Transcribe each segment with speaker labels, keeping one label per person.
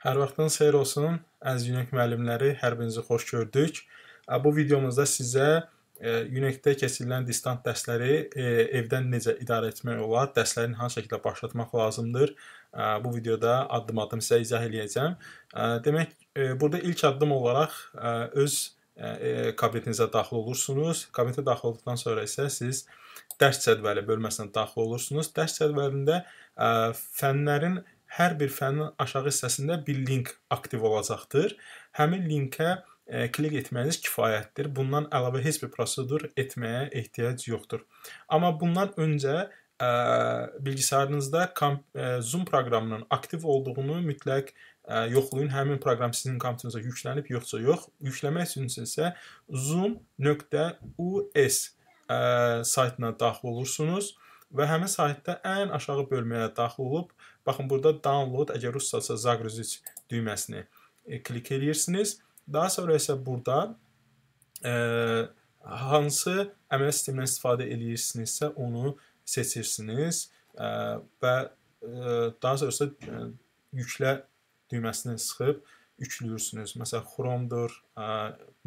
Speaker 1: Hər vaxtınız xeyir olsun. Əziz Yunek müəllimləri, hər birinizi xoş gördük. Bu videomuzda sizə e, Yunekdə keçirilən distant dərsləri e, evdən necə idarə etmək olar, dərslərin hansı şəkildə başlatmaq lazımdır, e, bu videoda addım-addım sizə izah eləyəcəm. Demək, burada ilk addım olaraq öz kabinetinizə daxil olursunuz. Kabinetə daxil olduqdan sonra isə siz dərs cədvəli bölməsinə daxil olursunuz. Dərs cədvəlində fənlərin hər bir fənin aşağı hissəsində bir link aktiv olacaqdır. Həmin linkə e, klik etməyiniz kifayətdir. Bundan əlavə heç bir prosedur etməyə ehtiyac yoxdur. Amma bundan öncə ə, e, bilgisayarınızda kom, ə, e, Zoom proqramının aktiv olduğunu mütləq ə, yoxlayın. Həmin proqram sizin kompüterunuza yüklənib yoxsa yox. Yükləmək üçün isə zoom.us saytına daxil olursunuz və həmin saytda ən aşağı bölməyə daxil olub Baxın, burada download, əgər russasa Zagruzich düyməsini e, klik edirsiniz. Daha sonra isə burada e, hansı əməl sistemindən istifadə edirsinizsə, onu seçirsiniz e, və e, daha sonra isə e, yüklə düyməsini sıxıb yüklüyürsünüz. Məsələn, Chrome-dur, e,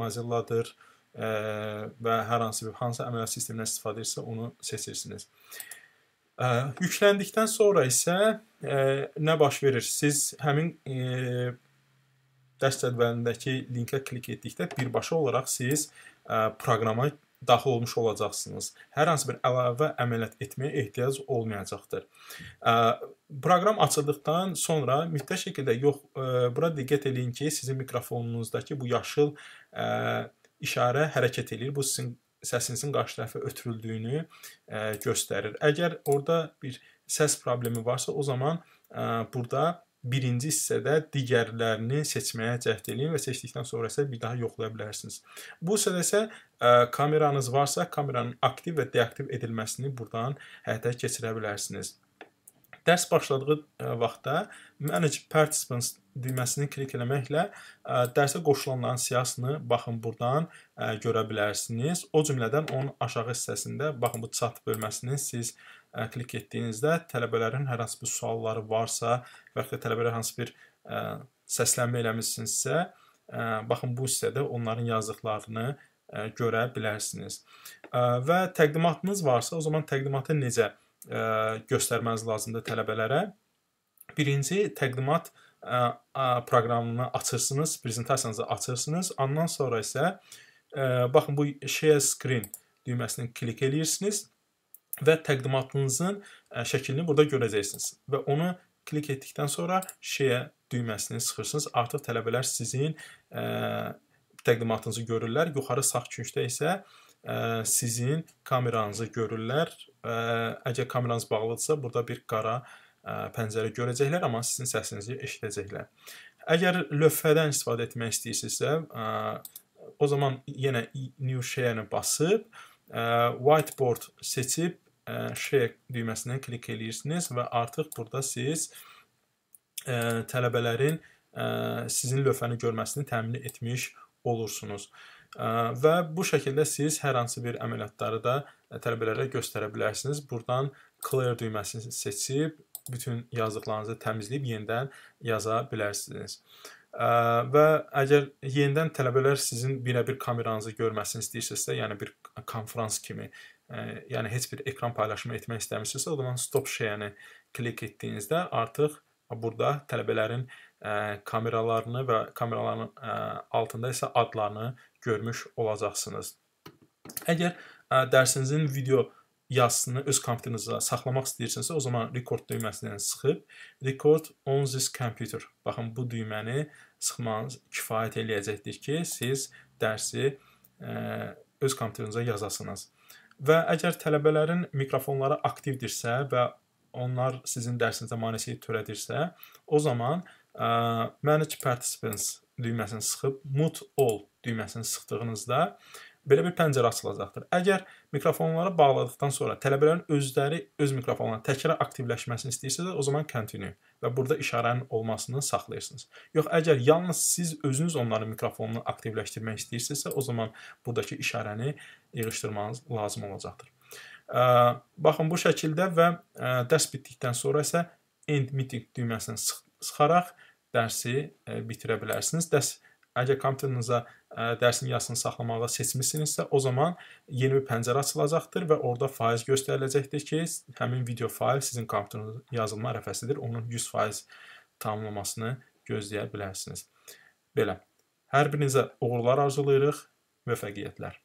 Speaker 1: Mozilla-dır, e, və hər hansı bir hansı əməliyyat sistemindən istifadə etsə onu seçirsiniz. Ə, yükləndikdən sonra isə ə, e, nə baş verir? Siz həmin ə, e, dərs cədvəlindəki linkə klik etdikdə birbaşa olaraq siz ə, e, proqrama daxil olmuş olacaqsınız. Hər hansı bir əlavə əməliyyat etməyə ehtiyac olmayacaqdır. Ə, proqram açıldıktan sonra mütləq şəkildə yox, ə, bura diqqət eləyin ki, sizin mikrofonunuzdakı bu yaşıl ə, işarə hərəkət eləyir. Bu sizin səsinizin qarşı tərəfə ötürüldüyünü ə, e, göstərir. Əgər orada bir səs problemi varsa, o zaman ə, e, burada birinci hissədə digərlərini seçməyə cəhd edin və seçdikdən sonra isə bir daha yoxlaya bilərsiniz. Bu hissədə isə ə, e, kameranız varsa, kameranın aktiv və deaktiv edilməsini burdan həyata keçirə bilərsiniz. Dərs başladığı e, vaxtda manage participants düyməsini klik eləməklə e, dərsə qoşulanların siyahısını baxın burdan e, görə bilərsiniz. O cümlədən onun aşağı hissəsində baxın bu chat bölməsini siz klik etdiyinizdə tələbələrin hər hansı bir sualları varsa və ya tələbələr hansı bir səslənmə eləmisinizsə, baxın bu hissədə onların yazdıqlarını görə bilərsiniz. Və təqdimatınız varsa, o zaman təqdimatı necə E, göstərməniz lazımdır tələbələrə. Birinci təqdimat e, proqramını açırsınız, prezentasiyanızı açırsınız. Ondan sonra isə e, baxın bu share screen düyməsini klik eləyirsiniz və təqdimatınızın şəklini burada görəcəksiniz və onu klik etdikdən sonra share düyməsini sıxırsınız. Artıq tələbələr sizin təqdimatınızı görürlər. Yuxarı sağ küncdə isə ə, sizin kameranızı görürlər. Ə, əgər kameranız bağlıdsa, burada bir qara ə, pəncərə görəcəklər, amma sizin səsinizi eşidəcəklər. Əgər lövhədən istifadə etmək istəyirsinizsə, ə, o zaman yenə new share-ni basıb ə, whiteboard seçib ə, share düyməsinə klik eləyirsiniz və artıq burada siz ə, tələbələrin ə, sizin lövhəni görməsini təmin etmiş olursunuz və bu şəkildə siz hər hansı bir əməliyyatları da e, tələbələrə göstərə bilərsiniz. Burdan clear düyməsini seçib bütün yazdıqlarınızı təmizləyib yenidən yaza bilərsiniz. Və əgər yenidən tələbələr sizin birə-bir kameranızı görməsini istəyirsinizsə, yəni bir konfrans kimi, e, yəni heç bir ekran paylaşımı etmək istəmirsinizsə, o zaman stop şeyəni klik etdiyinizdə artıq burada tələbələrin kameralarını və kameraların altında isə adlarını görmüş olacaqsınız. Əgər dərsinizin video yazısını öz kompüterinizdə saxlamaq istəyirsinizsə, o zaman record düyməsindən sıxıb record on this computer. Baxın, bu düyməni sıxmanız kifayət eləyəcəkdir ki, siz dərsi ə, öz kompüterinizə yazasınız. Və əgər tələbələrin mikrofonları aktivdirsə və onlar sizin dərsinizə maneçilik törədirsə, o zaman ə, Manage Participants düyməsini sıxıb Mute All düyməsini sıxdığınızda belə bir pəncərə açılacaqdır. Əgər mikrofonları bağladıqdan sonra tələbələrin özləri öz mikrofonlarının təkrar aktivləşməsini istəyirsə, o zaman continue və burada işarənin olmasını saxlayırsınız. Yox, əgər yalnız siz özünüz onların mikrofonunu aktivləşdirmək istəyirsinizsə, o zaman buradakı işarəni yığışdırmanız lazım olacaqdır. Baxın bu şəkildə və dərs bitdikdən sonra isə end meeting düyməsini sıxaraq dərsi e, bitirə bilərsiniz. Dəs əgər kompüterinizə e, dərsin yazısını saxlamağı seçmisinizsə, o zaman yeni bir pəncərə açılacaqdır və orada faiz göstəriləcəkdir ki, həmin video fayl sizin kompüterinizin yazılma ərəfəsidir. Onun 100% tamamlamasını gözləyə bilərsiniz. Belə. Hər birinizə uğurlar arzulayırıq, müvəffəqiyyətlər.